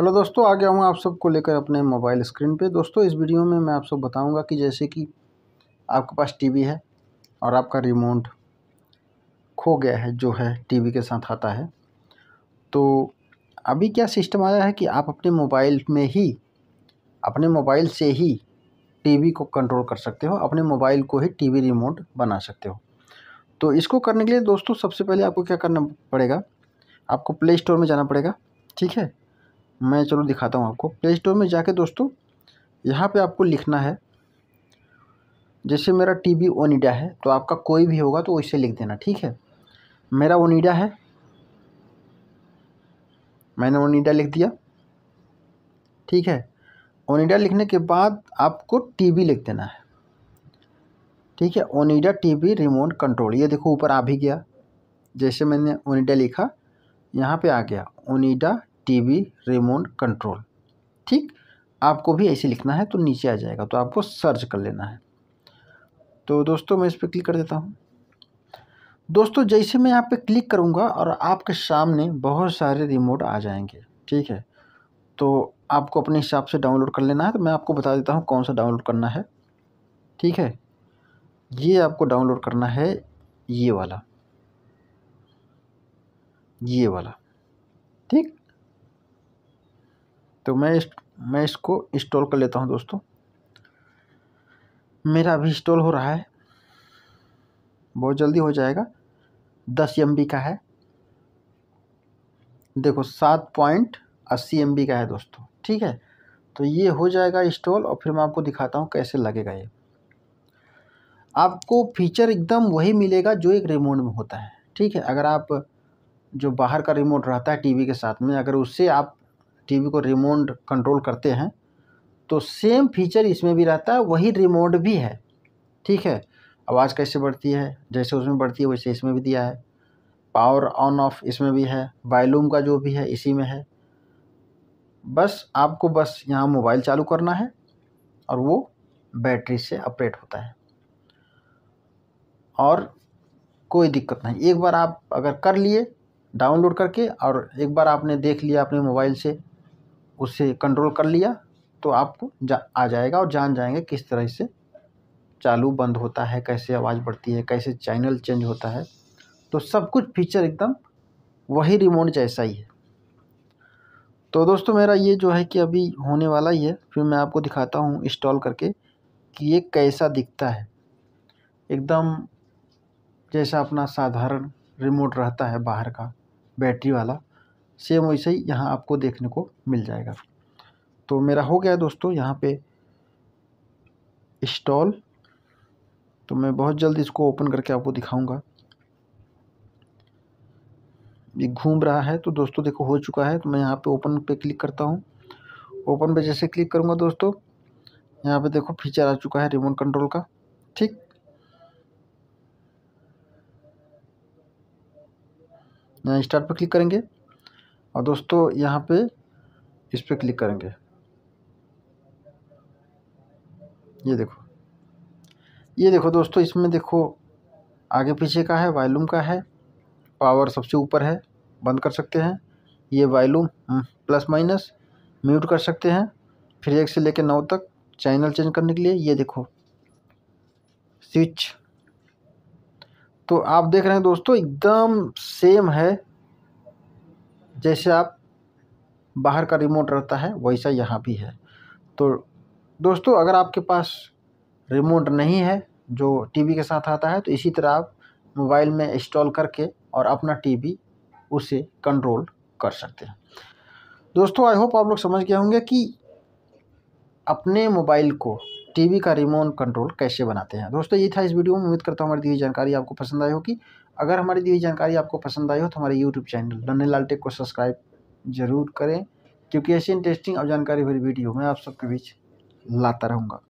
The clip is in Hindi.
हेलो दोस्तों आ गया हूँ आप सबको लेकर अपने मोबाइल स्क्रीन पे दोस्तों इस वीडियो में मैं आप सब बताऊँगा कि जैसे कि आपके पास टीवी है और आपका रिमोट खो गया है जो है टीवी के साथ आता है तो अभी क्या सिस्टम आया है कि आप अपने मोबाइल में ही अपने मोबाइल से ही टीवी को कंट्रोल कर सकते हो अपने मोबाइल को ही टी रिमोट बना सकते हो तो इसको करने के लिए दोस्तों सबसे पहले आपको क्या करना पड़ेगा आपको प्ले स्टोर में जाना पड़ेगा ठीक है मैं चलो दिखाता हूँ आपको प्ले स्टोर में जाके दोस्तों यहाँ पे आपको लिखना है जैसे मेरा टी बी ओनिडा है तो आपका कोई भी होगा तो इसे लिख देना ठीक है मेरा ओनिडा है मैंने ओनिडा लिख दिया ठीक है ओनिडा लिखने के बाद आपको टी वी लिख देना है ठीक है Onida TV remote control ये देखो ऊपर आ भी गया जैसे मैंने ओनिडा लिखा यहाँ पे आ गया ओनिडा टीवी रिमोट कंट्रोल ठीक आपको भी ऐसे लिखना है तो नीचे आ जाएगा तो आपको सर्च कर लेना है तो दोस्तों मैं इस पर क्लिक कर देता हूँ दोस्तों जैसे मैं यहाँ पे क्लिक करूँगा और आपके सामने बहुत सारे रिमोट आ जाएंगे ठीक है तो आपको अपने हिसाब से डाउनलोड कर लेना है तो मैं आपको बता देता हूँ कौन सा डाउनलोड करना है ठीक है ये आपको डाउनलोड करना है ये वाला ये वाला ठीक तो मैं इस मैं इसको इंस्टॉल कर लेता हूँ दोस्तों मेरा अभी इंस्टॉल हो रहा है बहुत जल्दी हो जाएगा दस एम का है देखो सात पॉइंट अस्सी एम का है दोस्तों ठीक है तो ये हो जाएगा इंस्टॉल और फिर मैं आपको दिखाता हूँ कैसे लगेगा ये आपको फीचर एकदम वही मिलेगा जो एक रिमोट में होता है ठीक है अगर आप जो बाहर का रिमोट रहता है टीवी के साथ में अगर उससे आप टीवी को रिमोट कंट्रोल करते हैं तो सेम फीचर इसमें भी रहता है वही रिमोट भी है ठीक है आवाज़ कैसे बढ़ती है जैसे उसमें बढ़ती है वैसे इसमें भी दिया है पावर ऑन ऑफ इसमें भी है वायलूम का जो भी है इसी में है बस आपको बस यहाँ मोबाइल चालू करना है और वो बैटरी से ऑपरेट होता है और कोई दिक्कत नहीं एक बार आप अगर कर लिए डाउनलोड करके और एक बार आपने देख लिया अपने मोबाइल से उसे कंट्रोल कर लिया तो आपको जा आ जाएगा और जान जाएंगे किस तरह से चालू बंद होता है कैसे आवाज़ बढ़ती है कैसे चैनल चेंज होता है तो सब कुछ फीचर एकदम वही रिमोट जैसा ही है तो दोस्तों मेरा ये जो है कि अभी होने वाला ही है फिर मैं आपको दिखाता हूँ इंस्टॉल करके कि ये कैसा दिखता है एकदम जैसा अपना साधारण रिमोट रहता है बाहर का बैटरी वाला सेम वैसे ही यहाँ आपको देखने को मिल जाएगा तो मेरा हो गया दोस्तों यहाँ पे इस्टॉल तो मैं बहुत जल्द इसको ओपन करके आपको दिखाऊंगा ये घूम रहा है तो दोस्तों देखो हो चुका है तो मैं यहाँ पे ओपन पे क्लिक करता हूँ ओपन पे जैसे क्लिक करूँगा दोस्तों यहाँ पे देखो फीचर आ चुका है रिमोट कंट्रोल का ठीक यहाँ स्टार्ट पर क्लिक करेंगे और दोस्तों यहाँ पे इस पर क्लिक करेंगे ये देखो ये देखो दोस्तों इसमें देखो आगे पीछे का है वॉल्यूम का है पावर सबसे ऊपर है बंद कर सकते हैं ये volume hmm, plus minus mute कर सकते हैं फिर एक से लेकर नौ तक चैनल चेंज करने के लिए ये देखो स्विच तो आप देख रहे हैं दोस्तों एकदम सेम है जैसे आप बाहर का रिमोट रहता है वैसा यहाँ भी है तो दोस्तों अगर आपके पास रिमोट नहीं है जो टीवी के साथ आता है तो इसी तरह आप मोबाइल में इंस्टॉल करके और अपना टीवी उसे कंट्रोल कर सकते हैं दोस्तों आई होप आप लोग समझ गए होंगे कि अपने मोबाइल को टीवी का रिमोट कंट्रोल कैसे बनाते हैं दोस्तों ये था इस वीडियो में उम्मीद करता हूँ हमारी दी जानकारी आपको पसंद आई होगी अगर हमारी दी हुई जानकारी आपको पसंद आई हो तो हमारे यूट्यूब चैनल नन्हे लाल टेक को सब्सक्राइब जरूर करें क्योंकि ऐसी इंटरेस्टिंग और जानकारी भरी वीडियो मैं आप सबके बीच लाता रहूँगा